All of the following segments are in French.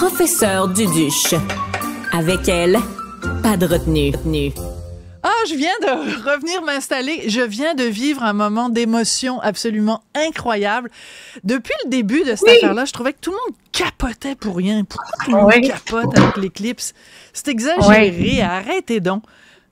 professeur Duduche. Avec elle, pas de retenue. Ah, oh, je viens de revenir m'installer. Je viens de vivre un moment d'émotion absolument incroyable. Depuis le début de cette affaire-là, je trouvais que tout le monde capotait pour rien. Pourquoi tout le monde capote avec l'éclipse? C'est exagéré. Arrêtez donc.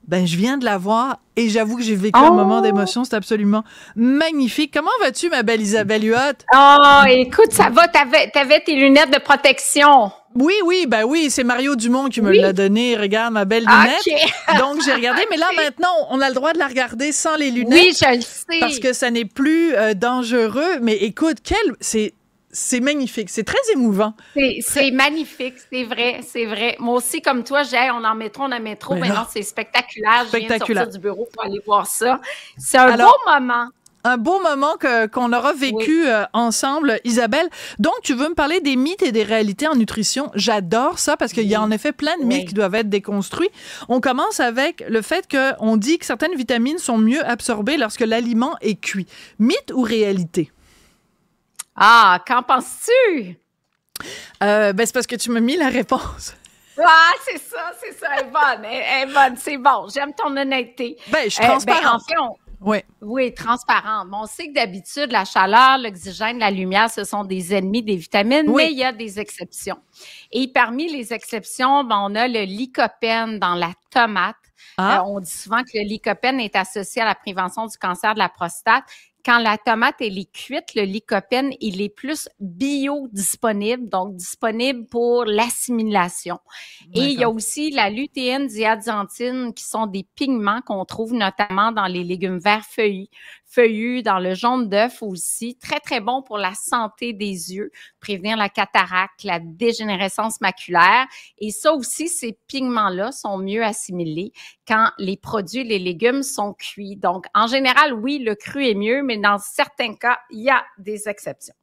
Ben, je viens de la voir et j'avoue que j'ai vécu un moment oh! d'émotion. C'est absolument magnifique. Comment vas-tu, ma belle Isabelle Huot? Oh, écoute, ça va. T'avais, avais tes lunettes de protection. Oui, oui, ben oui, c'est Mario Dumont qui me l'a donné. Regarde ma belle lunette. Donc j'ai regardé, mais là maintenant, on a le droit de la regarder sans les lunettes. Oui, je le sais. Parce que ça n'est plus euh, dangereux. Mais écoute, quel, c'est c'est magnifique, c'est très émouvant. C'est magnifique, c'est vrai, c'est vrai. Moi aussi, comme toi, j'ai on en métro, on en métro. Ben Mais Maintenant, c'est spectaculaire. spectaculaire. Je viens sortir du bureau pour aller voir ça. C'est un beau moment. Un beau moment qu'on aura vécu euh, ensemble, Isabelle. Donc, tu veux me parler des mythes et des réalités en nutrition. J'adore ça parce qu'il y a en effet plein de mythes qui doivent être déconstruits. On commence avec le fait qu'on dit que certaines vitamines sont mieux absorbées lorsque l'aliment est cuit. Mythe ou réalité? Ah, qu'en penses-tu? Euh, ben, c'est parce que tu m'as mis la réponse. Ah, c'est ça, c'est ça. Elle est C'est bon. J'aime ton honnêteté. Ben, je suis euh, ben, oui. Oui, transparente. on sait que d'habitude, la chaleur, l'oxygène, la lumière, ce sont des ennemis des vitamines, mais il y a des exceptions. Et parmi les exceptions, ben, on a le lycopène dans la tomate. Ah. Euh, on dit souvent que le lycopène est associé à la prévention du cancer de la prostate quand la tomate est cuite, le lycopène, il est plus biodisponible, donc disponible pour l'assimilation. Et il y a aussi la lutéine, diadiantine qui sont des pigments qu'on trouve notamment dans les légumes verts feuillus, feuillus dans le jaune d'œuf aussi, très très bon pour la santé des yeux, prévenir la cataracte, la dégénérescence maculaire. Et ça aussi, ces pigments-là sont mieux assimilés quand les produits, les légumes sont cuits. Donc, en général, oui, le cru est mieux, mais dans certains cas, il y a des exceptions.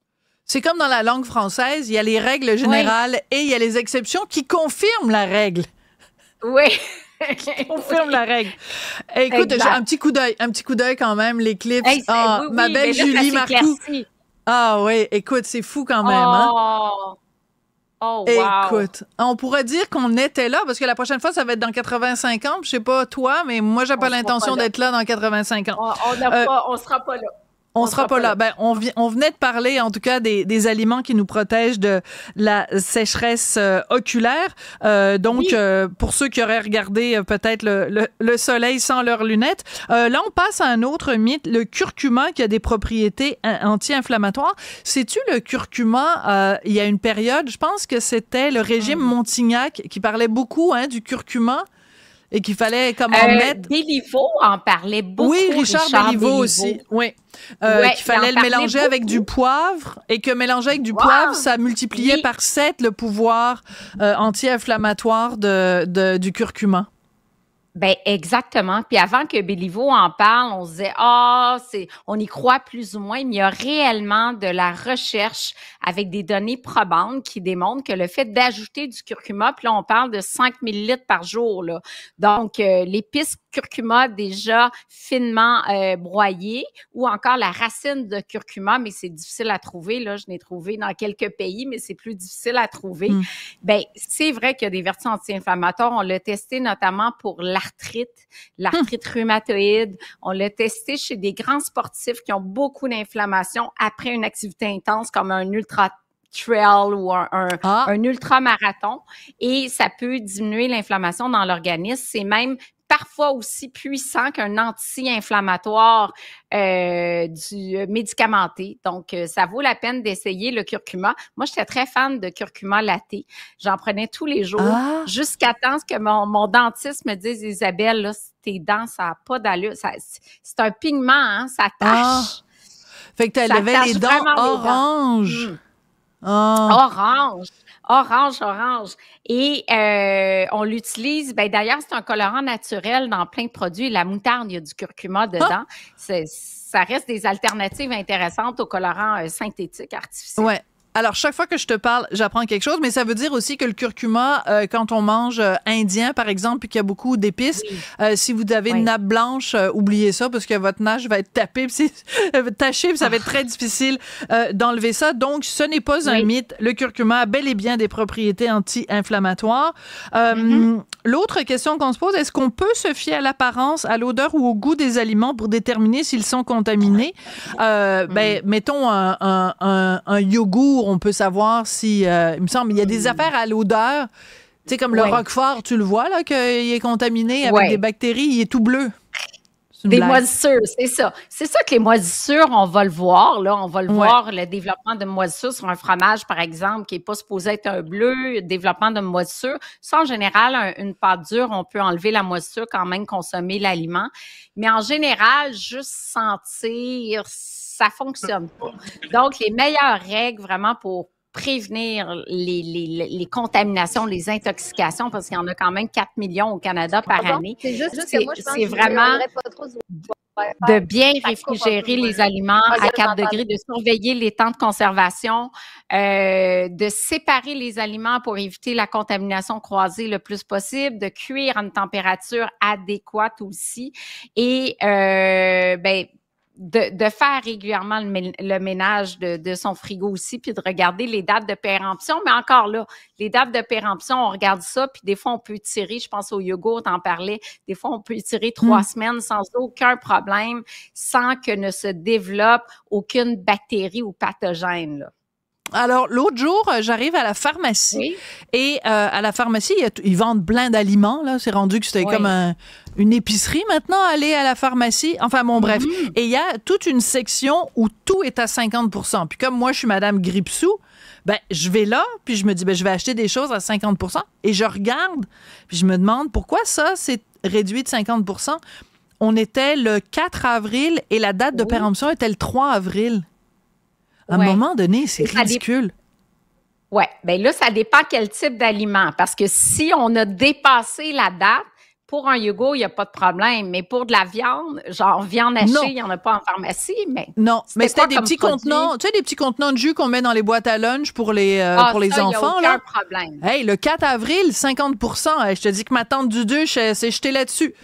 C'est comme dans la langue française, il y a les règles générales et il y a les exceptions qui confirment la règle. Oui. qui confirme la règle. Écoute, un petit coup d'œil, un petit coup d'œil quand même, les ah, ma belle Julie Marcoux. Ah oui, écoute, c'est fou quand même. Hein. Oh. Oh, écoute, on pourrait dire qu'on était là parce que la prochaine fois, ça va être dans 85 ans. Je sais pas toi, mais moi, j'ai pas l'intention d'être là dans 85 ans. Oh, on ne euh, sera pas là. On, sera, pas là. Ben, on, on, venait de parler, en tout cas, des, des, aliments qui nous protègent de la sécheresse euh, oculaire. Euh, donc, euh, pour ceux qui auraient regardé peut-être le, le, soleil sans leurs lunettes, là, on passe à un autre mythe, le curcuma qui a des propriétés anti-inflammatoires. Sais-tu, le curcuma, il y a une période, je pense que c'était le régime ah Montignac qui parlait beaucoup hein, du curcuma et qu'il fallait comment euh, mettre. Béliveau en parlait beaucoup. Oui, Richard, Richard aussi. Oui. Euh, qu'il fallait le mélanger avec du poivre et que mélanger avec du poivre, ça multipliait par 7 le pouvoir euh, anti-inflammatoire de, du curcuma. Ben exactement. Puis avant que Béliveau en parle, on se disait ah, c'est on y croit plus ou moins, mais il y a réellement de la recherche avec des données probantes qui démontrent que le fait d'ajouter du curcuma, puis là on parle de 5000 litres par jour là. Donc euh, l'épice curcuma déjà finement euh, broyée ou encore la racine de curcuma, mais c'est difficile à trouver là, je l'ai trouvé dans quelques pays, mais c'est plus difficile à trouver. Mm. Ben c'est vrai qu'il y a des vertus anti-inflammatoires, on l'a testé notamment pour la l'arthrite, l'arthrite rhumatoïde. On l'a testé chez des grands sportifs qui ont beaucoup d'inflammation après une activité intense comme un ultra trail ou un, ah. ultramarathon et ça peut diminuer l'inflammation dans l'organisme. C'est même parfois aussi puissant qu'un anti-inflammatoire euh, du euh, médicamenté. Donc, euh, ça vaut la peine d'essayer le curcuma. Moi, j'étais très fan de curcuma laté. J'en prenais tous les jours ah! jusqu'à temps que mon, dentiste me dise, Isabelle, là, tes dents, ça n'a pas d'allure. C'est un pigment, hein, ça ah! tache. Fait que tu avais les dents orange. Hmm. Ah! Orange orange, orange. Et euh, on l'utilise. Ben, D'ailleurs, c'est un colorant naturel dans plein de produits. La moutarde, il y a du curcuma ah! dedans. Ça reste des alternatives intéressantes aux colorants euh, synthétiques, artificiels. Ouais. Alors, chaque fois que je te parle, j'apprends quelque chose, mais ça veut dire aussi que le curcuma, euh, quand on mange euh, indien, par exemple, puis qu'il y a beaucoup d'épices, euh, si vous avez une nappe blanche, oubliez ça parce que votre nage va être tapée, tachée, puis ça va être très ah. difficile d'enlever ça. Donc, ce n'est pas un mythe. Le curcuma a bel et bien des propriétés anti-inflammatoires. Mm-hmm. L'autre question qu'on se pose, est-ce qu'on peut se fier à l'apparence, à l'odeur ou au goût des aliments pour déterminer s'ils sont contaminés? Euh, mm. ben, mettons un, un, yogourt, on peut savoir si, euh, il me semble, il y a des mm. affaires à l'odeur. Tu sais, comme le roquefort, tu le vois, là, qu'il est contaminé avec des bactéries, il est tout bleu des moisissures, c'est ça. C'est ça que les moisissures, on va le voir. Là, on va le voir, le développement de moisissures sur un fromage, par exemple, qui n'est pas supposé être un bleu, développement de moisissures. Ça, en général, une pâte dure, on peut enlever la moisissure quand même, consommer l'aliment. Mais en général, juste sentir, ça fonctionne pas. Donc, les meilleures règles vraiment pour prévenir les, contaminations, les intoxications, parce qu'il y en a quand même 4 millions au Canada par année. C'est juste, vraiment de bien réfrigérer les aliments à 4 degrés, de surveiller les temps de conservation, euh, de séparer les aliments pour éviter la contamination croisée le plus possible, de cuire à une température adéquate aussi. Et euh, ben, de, faire régulièrement le ménage de, son frigo aussi, puis de regarder les dates de péremption. Mais encore là, les dates de péremption, on regarde ça, puis des fois, on peut tirer, je pense au yogourt, en parlait, des fois, on peut tirer trois mm. semaines sans aucun problème, sans que ne se développe aucune bactérie ou pathogène. Là. Alors, l'autre jour, euh, j'arrive à la pharmacie et euh, à la pharmacie, ils vendent plein d'aliments. Là, c'est rendu que c'était comme une épicerie maintenant, aller à la pharmacie. Enfin, bon, bref. Mm-hmm. Et il y a toute une section où tout est à 50 Puis comme moi, je suis Madame Gripsou, ben, je vais là, puis je me dis, ben, je vais acheter des choses à 50 et je regarde, puis je me demande pourquoi ça, c'est réduit de 50 On était le 4 avril et la date de péremption était le 3 avril. À un moment donné, c'est ridicule. Oui, bien là, ça dépend quel type d'aliment. Parce que si on a dépassé la date, pour un yogourt, il n'y a pas de problème. Mais pour de la viande, genre viande hachée, il n'y en a pas en pharmacie. Mais non, mais c'était des petits contenants, tu sais, des petits contenants de jus qu'on met dans les boîtes à lunch pour les, enfants. Euh, ah, pour les enfants. a aucun problème. Hey, le 4 avril, 50 Je te dis que ma tante Duduche s'est jetée là-dessus.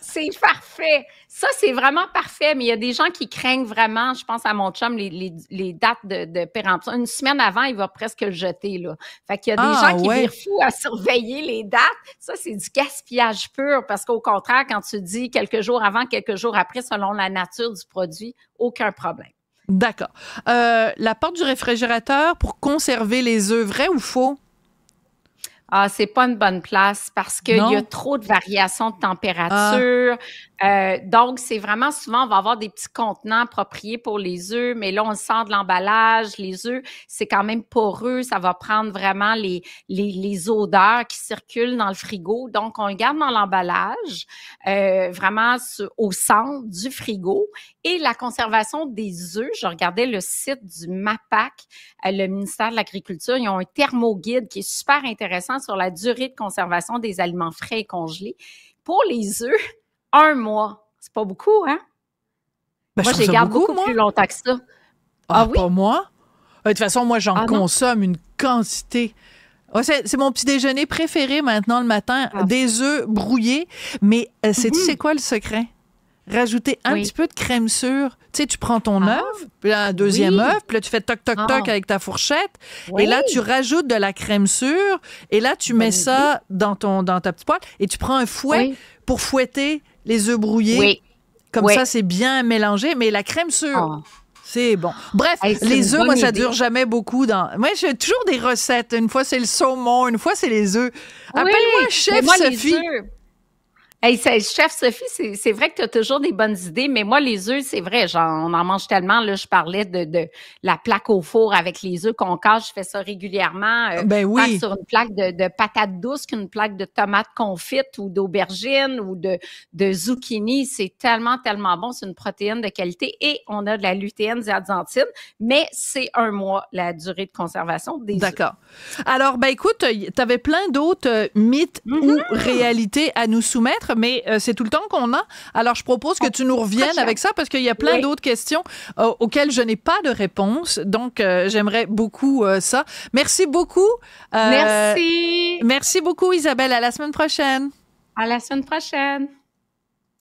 C'est parfait. Ça, c'est vraiment parfait, mais il y a des gens qui craignent vraiment, je pense à mon chum, les, dates de, de péremption. Une semaine avant, il va presque le jeter, là. Fait y a des ah, gens qui fous à surveiller les dates. Ça, c'est du gaspillage pur, parce qu'au contraire, quand tu dis quelques jours avant, quelques jours après, selon la nature du produit, aucun problème. D'accord. Euh, la porte du réfrigérateur pour conserver les œufs, vrai ou faux? Ah, c'est pas une bonne place parce qu'il y a trop de variations de ah. température. Euh, donc, c'est vraiment souvent, on va avoir des petits contenants appropriés pour les œufs, mais là, on sent de l'emballage. Les œufs, c'est quand même poreux. Ça va prendre vraiment les, les, odeurs qui circulent dans le frigo. Donc, on le garde dans l'emballage, euh, vraiment au centre du frigo. Et la conservation des œufs, je regardais le site du MAPAC, euh, le ministère de l'Agriculture. Ils ont un thermoguide qui est super intéressant sur la durée de conservation des aliments frais et congelés. Pour les œufs, un mois, c'est pas beaucoup, hein? Ben, moi, je les garde beaucoup, plus longtemps que ça. Ah, ah Pas moi. Euh, de toute façon, moi, j'en ah consomme une quantité. Ah, c'est mon petit déjeuner préféré maintenant le matin, des œufs brouillés. Mais c'est euh, sais-tu mm-hmm. c'est quoi le secret? rajouter un petit peu de crème sûre. Tu sais, tu prends ton ah. œuf, puis un deuxième œuf, puis là, tu fais toc, toc, ah. toc avec ta fourchette. Et là, tu rajoutes de la crème sûre. Et là, tu mets ça dans, ton, dans ta petite poêle. Et tu prends un fouet pour fouetter les œufs brouillés. Comme ça, c'est bien mélangé. Mais la crème sure ah. C'est bon. Bref, les œufs, moi, ça dure jamais beaucoup. Dans... Moi, j'ai toujours des recettes. Une fois, c'est le saumon, une fois, c'est les œufs. Appelle-moi chef moi, Sophie chef Sophie, c'est vrai que tu as toujours des bonnes idées, mais moi, les œufs, c'est vrai, genre, on en mange tellement. Là, je parlais de, la plaque au four avec les œufs qu'on cache. Je fais ça régulièrement. Euh, ben oui. Sur une plaque de, patates douces qu'une plaque de tomates confites ou d'aubergines ou de, de zucchini. C'est tellement, tellement bon. C'est une protéine de qualité et on a de la lutéine zéadzantine, mais c'est un mois la durée de conservation des œufs. D'accord. Alors, ben écoute, tu avais plein d'autres euh, mythes ou mm-hmm. réalités à nous soumettre mais euh, c'est tout le temps qu'on a. Alors, je propose que ah, tu nous reviennes avec ça parce qu'il y a plein d'autres questions euh, auxquelles je n'ai pas de réponse. Donc, euh, j'aimerais beaucoup ça. Merci beaucoup. merci. Merci beaucoup, Isabelle. À la semaine prochaine. À la semaine prochaine.